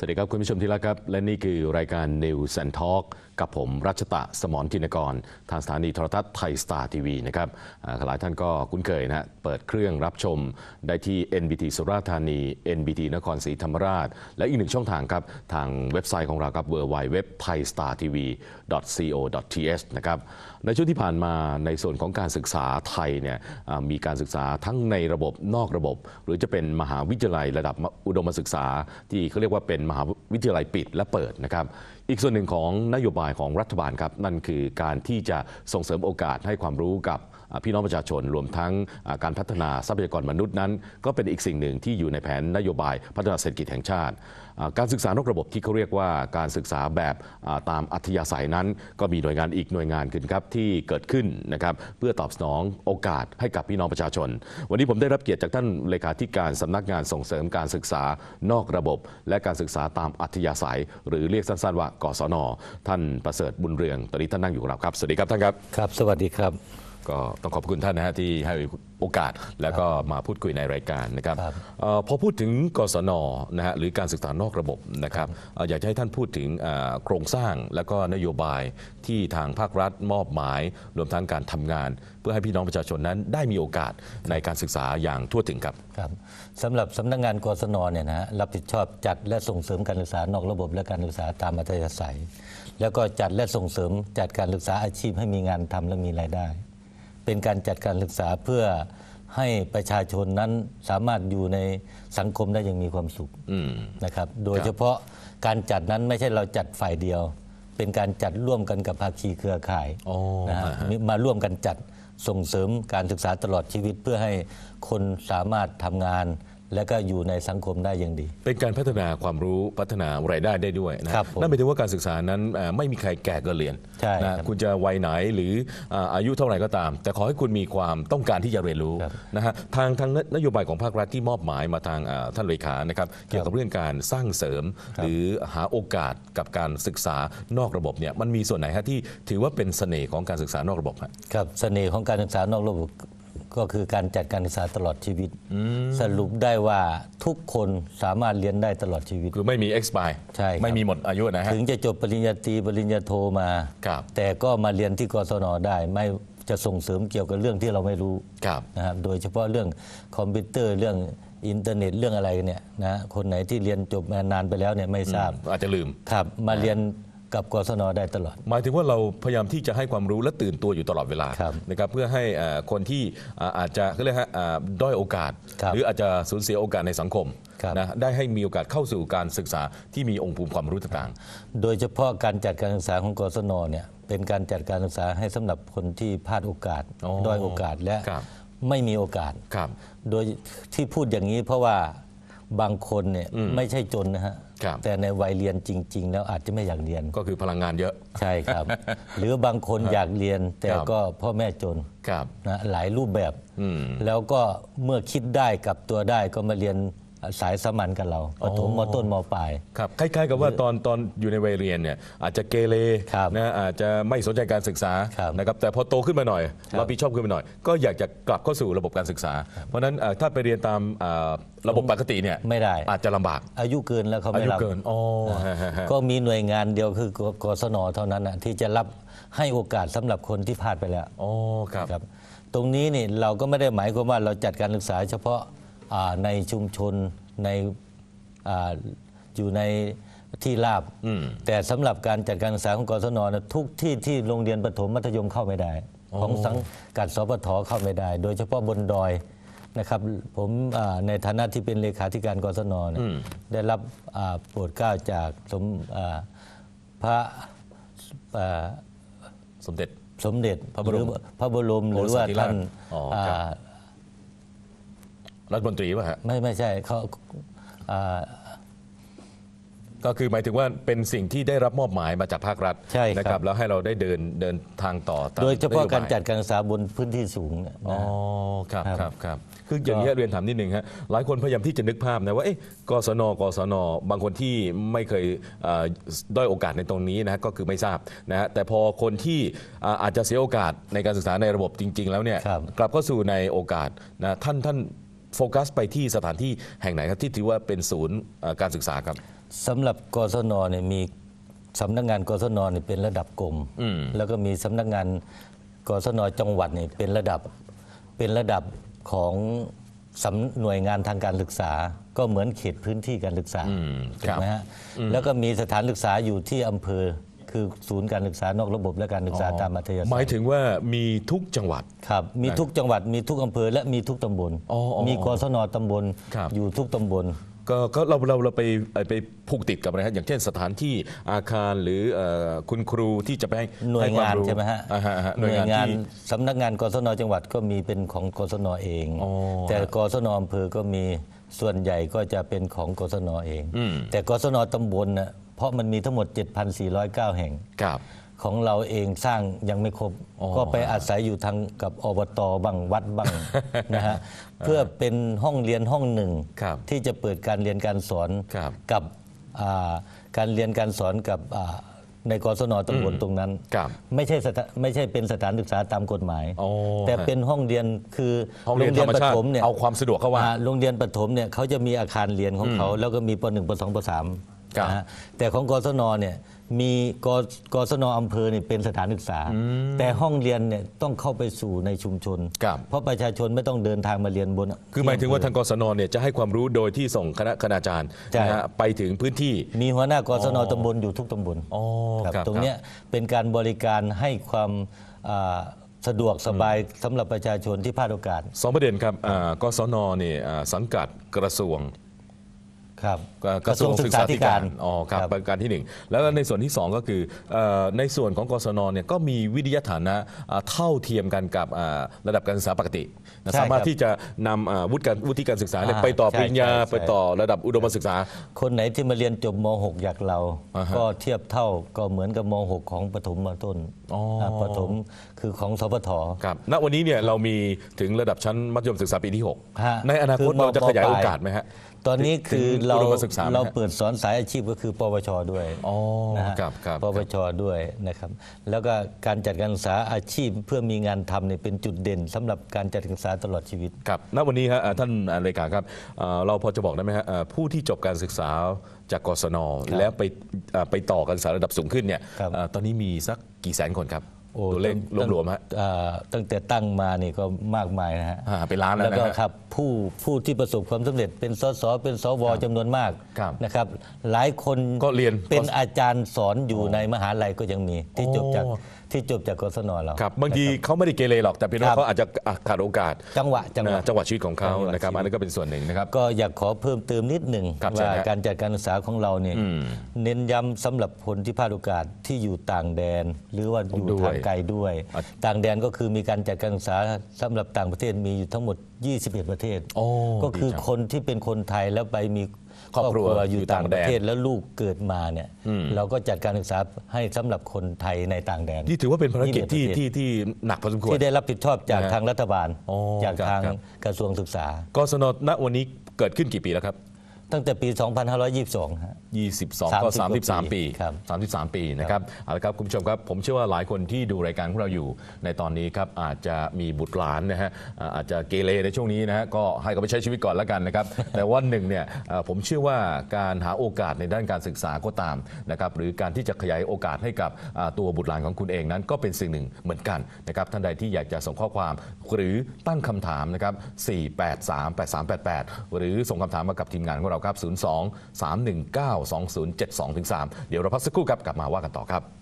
สวัสดีครับคุณผู้ชมที่รักครับและนี่คือรายการ News and Talk กับผม รัชตะสมรทินกร ทางสถานีโทรทัศน์ไทยสตาร์ทีวีนะครับหลายท่านก็คุ้นเคยนะเปิดเครื่องรับชมได้ที่ NBT สุราษฎร์ธานี NBT นครศรีธรรมราช และอีกหนึ่งช่องทางครับ ทางเว็บไซต์ของเราครับ w w w t h a i s t a r t v c o t h นะครับในช่วงที่ผ่านมาในส่วนของการศึกษาไทยเนี่ยมีการศึกษาทั้งในระบบนอกระบบ หรือจะเป็นมหาวิทยาลัยระดับอุดมศึกษา ที่เขาเรียกว่าเป็นมหาวิทยาลัยปิดและเปิดนะครับอีกส่วนหนึ่งของนโยบายของรัฐบาลครับ นั่นคือการที่จะส่งเสริมโอกาสให้ความรู้กับพี่น้องประชาชน รวมทั้งการพัฒนาทรัพยากรมนุษย์นั้น ก็เป็นอีกสิ่งหนึ่งที่อยู่ในแผนนโยบายพัฒนาเศรษฐกิจแห่งชาติ การศึกษานอกระบบที่เขาเรียกว่าการศึกษาแบบตามอัธยาศัยนั้น ก็มีหน่วยงานอีกหน่วยงานขึ้นครับที่เกิดขึ้นนะครับ เพื่อตอบสนองโอกาสให้กับพี่น้องประชาชน วันนี้ผมได้รับเกียรติจากท่านเลขาธิการสำนักงานส่งเสริม การศึกษานอกระบบ และการศึกษาตามอัธยาศัย หรือเรียกสั้น ๆ ว่ากศน ท่านประเสริฐบุญเรืองตอนนี้ท่านนั่งอยู่กับเราครับ สวัสดีครับท่านครับครับสวัสดีครับก็ต้องขอบคุณท่านนะฮะที่ให้โอกาสแล้วก็มาพูดคุยในรายการนะครับรบออพอพูดถึงกศนนะฮะหรือการศึกษานอกระบบนะครับอออยากจะให้ท่านพูดถึงโครงสร้างและก็นโยบายที่ทางภาครัฐมอบหมาย รวมทั้งการทำงาน เพื่อให้พี่น้องประชาชนนั้น ได้มีโอกาสในการศึกษาอย่างทั่วถึงครับครับสำหรับสำนักงานกศนเนี่ยนะฮะรับผิดชอบจัดและส่งเสริมการศึกษานอกระบบ และการศึกษาตามอัธยาศัย แล้วก็จัดและส่งเสริมจัดการศึกษาอาชีพให้มีงานทำและมีรายได้เป็นการจัดการศึกษาเพื่อให้ประชาชนนั้นสามารถอยู่ในสังคมได้อย่างมีความสุขนะครับ โดยเฉพาะการจัดนั้นไม่ใช่เราจัดฝ่ายเดียว เป็นการจัดร่วมกันกับภาคีเครือข่ายนะฮมาร่วมกันจัดส่งเสริมการศึกษาตลอดชีวิต เพื่อให้คนสามารถทำงานและก็อยู่ในสังคมได้อย่างดี เป็นการพัฒนาความรู้พัฒนารายได้ได้ด้วยนะครับนั่นหมายถึงว่าการศึกษานั้นไม่มีใครแก่เกินเรียนในะคุณจะวัยไหนหรืออายุเท่าไหร่ก็ตาม แต่ขอให้คุณมีความต้องการที่จะเรียนรู้นะฮะทางทางนโยบายของภาครัฐที่มอบหมายมาทางท่านเลขานะครับเกี่ยวกับเรื่องการสร้างเสริม หรือหาโอกาสกับการศึกษานอกระบบเนี่ยมันมีส่วนไหนฮะที่ถือว่าเป็นเสน่ห์ของการศึกษานอกระบบครับเสน่ห์ของการศึกษานอกระบบก็คือการจัดการศึกษาตลอดชีวิต สรุปได้ว่าทุกคนสามารถเรียนได้ตลอดชีวิต คือไม่มี expire ใช่ไม่มีหมดอายุนะฮะถึงจะจบปริญญาตรีปริญญาโทมาแต่ก็มาเรียนที่กศนได้ ไม่จะส่งเสริมเกี่ยวกับเรื่องที่เราไม่รู้นะครับโดยเฉพาะเรื่องคอมพิวเตอร์เรื่องอินเทอร์เน็ตเรื่องอะไรเนี่ยนะคนไหนที่เรียนจบมานานไปแล้วเนี่ยไม่ทราบอาจจะลืมครับมาเรียนกับกศนได้ตลอดหมายถึงว่าเราพยายามที่จะให้ความรู้และตื่นตัวอยู่ตลอดเวลานะครับเพื่อให้คนที่อาจจะเขาเรียกฮะด้อยโอกาสรหรืออาจจะสูญเสียโอกาสในสังคมคนะได้ให้มีโอกาสเข้าสู่การศึกษาที่มีองค์ภูมิความรู้ต่างโดยเฉพาะการจัดการศึกษาของกศนเนี่ยเป็นการจัดการศึกษาให้สำหรับคนที่พลาดโอกาสด้อยโอกาสและไม่มีโอกาสโดยที่พูดอย่างนี้เพราะว่าบางคนเนี่ยไม่ใช่จนนะฮะ แต่ในวัยเรียนจริง ๆ แล้วอาจจะไม่อยากเรียนก็คือพลังงานเยอะ ใช่ครับ หรือบางคนอยากเรียนแต่ก็พ่อแม่จนนะหลายรูปแบบ แล้วก็เมื่อคิดได้กับตัวได้ก็มาเรียนสายสมันกับเราปฐถมมต้นมปลาย ครับ คล้ายๆ กับว่าตอนตอนอยู่ในวัยเรียนเนี่ยอาจจะเกเรครับนะอาจจะไม่สนใจการศึกษาครับนะครับ แต่พอโตขึ้นมาหน่อยรับผิดชอบขึ้นมาหน่อย ก็อยากจะกลับเข้าสู่ระบบการศึกษา เพราะนั้นถ้าไปเรียนตามระบบปกติเนี่ยไม่ได้ อาจจะลำบาก อายุเกินแล้วเขาไม่รับ อายุเกินอ๋อก็มีหน่วยงานเดียวคือกศนเท่านั้นะที่จะรับให้โอกาสสำหรับคนที่พลาดไปแล้วอ๋อครับ ตรงนี้นี่เราก็ไม่ได้หมายความว่าเราจัดการศึกษาเฉพาะในชุมชนในอยู่ในที่ราบ แต่สำหรับการจัดการศึกษาของกศนนะทุกที่ที่โรงเรียนประถมมัธยมเข้าไม่ได้ ของสังกัดสปทเข้าไม่ได้ โดยเฉพาะบนดอยนะครับผมในฐานะที่เป็นเลขาธิการกศนได้รับโปรดเกล้าจากสมพระสมเด็จสมเด็จพระบรมหรือว่าท่านรัฐมนตรีป่ะฮะไม่ไม่ใช่เขาก็คือหมายถึงว่าเป็นสิ่งที่ได้รับมอบหมายมาจากภาครัฐใช่ครับนะครับ แล้วให้เราได้เดินเดินทางต่อโดยเฉพาะการจัดการศึกษาบนพื้นที่สูงเนี่ยอ๋อครับครับครับคืออย่างนี้เรียนถามนิดนึงฮะหลายคนพยายามที่จะนึกภาพนะว่าเอ๊ะกศน กศนบางคนที่ไม่เคยได้อยโอกาสในตรงนี้นะฮะก็คือไม่ทราบนะฮะแต่พอคนที่อาจจะเสียโอกาสในการศึกษาในระบบจริง ๆ แล้วเนี่ยกลับเข้าสู่ในโอกาสนะท่านท่านโฟกัสไปที่สถานที่แห่งไหนครับที่ถือว่าเป็นศูนย์การศึกษาครับสำหรับกศนเนี่ยมีสำนักงานกศนเนี่ยเป็นระดับกรมแล้วก็มีสำนักงานกศนจังหวัดเนี่ยเป็นระดับเป็นระดับของสหน่วยงานทางการศึกษา ก็เหมือนเขตพื้นที่การศึกษาถูกไหมฮะแล้วก็มีสถานศึกษาอยู่ที่อำเภอคือศูนย์การศึกษานอกระบบและการศึกษาตามมัธยมหมายถึงว่ามีทุกจังหวัด ครับ มีทุกจังหวัด มีทุกอำเภอและมีทุกตำบล มีกศนตำบลอยู่ทุกตำบลก็เราเราเราไปไปผูกติดกับอะไรฮะ อย่างเช่นสถานที่อาคารหรือคุณครูที่จะไปให้หน่วยงานใช่ไหมฮะหน่วยงานสำนักงานกศนจังหวัดก็มีเป็นของกศนเอง แต่กศนอำเภอก็มี ส่วนใหญ่ก็จะเป็นของกศนเอง แต่กศนตำบลน่ะเพราะมันมีทั้งหมด 7,409 แห่งครับของเราเองสร้างยังไม่ครบก็ไปอาศัยอยู่ทางกับอบต บางวัดบ้างนะฮะเพื่อเป็นห้องเรียนห้องหนึ่งที่จะเปิดการเรียนการสอนกับการเรียนการสอนกับในกศนตำวจตรงนั้นไม่ใช่ไม่ใช่เป็นสถานศึกษาตามกฎหมาย แต่เป็นห้องเรียนคือโรงเรียนปรมเนี่ยเอาความสะดวกเข้าว่าโรงเรียนประถมเนี่ยเขาจะมีอาคารเรียนของเขาแล้วก็มีป .1 ป .2 ป .3 แต่ของกศนเนี่ยมีกกศนอำเภอเนี่ยเป็นสถานศึกษา แต่ห้องเรียนเนี่ยต้องเข้าไปสู่ในชุมชน เพราะประชาชนไม่ต้องเดินทางมาเรียนบน คือหมายถึงว่าทางกศนเนี่ยจะให้ความรู้โดยที่ส่งคณะคณาจารย์นะฮะไปถึงพื้นที่ มีหัวหน้ากศนตำบลอยู่ทุกตำบลตรงเนี้ยเป็นการบริการให้ความสะดวกสบายสำหรับประชาชนที่พลาดโอกาสสองประเด็นครับกศนเนี่ยสังกัดกระทรวงครับกระทรวงศึกษาธิการอ๋อครับประการที่ 1 แล้วในส่วนที่ 2 ก็คือในส่วนของกศนเนี่ยก็มีวิทยาฐานะเท่าเทียมกันกับระดับการศึกษาปกติสามารถที่จะนำวุฒิการวุฒิการศึกษาไปต่อปริญญา ไปต่อระดับอุดมศึกษา คนไหนที่มาเรียนจบม .6 อยากเราก็เทียบเท่าก็เหมือนกับม .6 ของปฐมมาต้นปฐมคือของสพทครับณวันนี้เนี่ยเรามีถึงระดับชั้นมัธยมศึกษาปีที่ 6 ในอนาคตเราจะขยายโอกาสไหมฮะตอนนี้คือเราศึกษาเราเปิดสอนสายอาชีพก็คือ ปวชด้วยนะครับปวชด้วยนะครับ แล้วก็การจัดการศึกษาอาชีพเพื่อมีงานทำเนี่ยเป็นจุดเด่นสำหรับการจัดการศึกษาตลอดชีวิต ครับ ณ วันนี้ฮะับท่านเลขาครับ เราพอจะบอกได้ไหมฮะับผู้ที่จบการศึกษาจากกศนแล้วไปไปต่อการศึกษาระดับสูงขึ้นเนี่ยตอนนี้มีสักกี่แสนคนครับโอ้ตัวเลขตรวมๆฮะตั้งแต่ตั้งมานี่ก็มากมายนะฮะเป็นล้านแล้วนะแล้วก็ครับผู้ผู้ที่ประสบความสำเร็จเป็นสสเป็นสวจำนวนมากนะครับหลายคนก็เรียนเป็นอาจารย์สอนอยู่ในมหาลัยก็ยังมีที่จบจากที่จบจากกศนเราครับบางทีเขาไม่ได้เกเรหรอกแต่พี่น้องเขาอาจจะขาดโอกาสจังหวะจังหวะจังหวะชีวิตของเขานะครับอันนั้นก็เป็นส่วนหนึ่งนะครับก็อยากขอเพิ่มเติมนิดหนึ่งว่าการจัดการศึกษาของเราเนี่ยเน้นย้ำสำหรับคนที่พลาดโอกาสที่อยู่ต่างแดนหรือว่าอยู่ยทางไกลด้วยต่างแดนก็คือมีการจัดการศึกษาสำหรับต่างประเทศมีอยู่ทั้งหมด 21 ประเทศ ก็คือคนที่เป็นคนไทยแล้วไปมีครอบครัวอยู่ต่างประเทศแล้วลูกเกิดมาเนี่ยเราก็จัดการศึกษาให้สำหรับคนไทยในต่างแดนนี่ถือว่าเป็นภารกิจที่ที่ที่หนักพอสมควรที่ได้รับผิดชอบจากทางรัฐบาล จากทางกระทรวงศึกษากศนณวันนี้เกิดขึ้นกี่ปีแล้วครับตั้งแต่ปี 2522ฮะ22 ก็ 3 3 ปีครับ33 ปีนะครับเอาละครับ คุณผู้ชมครับ ผมเชื่อว่าหลายคนที่ดูรายการของเราอยู่ในตอนนี้ครับอาจจะมีบุตรหลานนะฮะ อาจจะเกเรในช่วงนี้นะฮะ ก็ให้เขาไปใช้ชีวิตก่อนแล้วกันนะครับ แต่วันหนึ่งเนี่ยผมเชื่อว่าการหาโอกาสในด้านการศึกษาก็ตามนะครับ หรือการที่จะขยายโอกาสให้กับตัวบุตรหลานของคุณเองนั้นก็เป็นสิ่งหนึ่งเหมือนกันนะครับ ท่านใดที่อยากจะส่งข้อความหรือตั้งคำถามนะครับ 4838388 หรือส่งคำถามมากับทีมงานของเราครับ02 319 2072-3 เดี๋ยวเราพักสักครู่ครับกลับมาว่ากันต่อครับ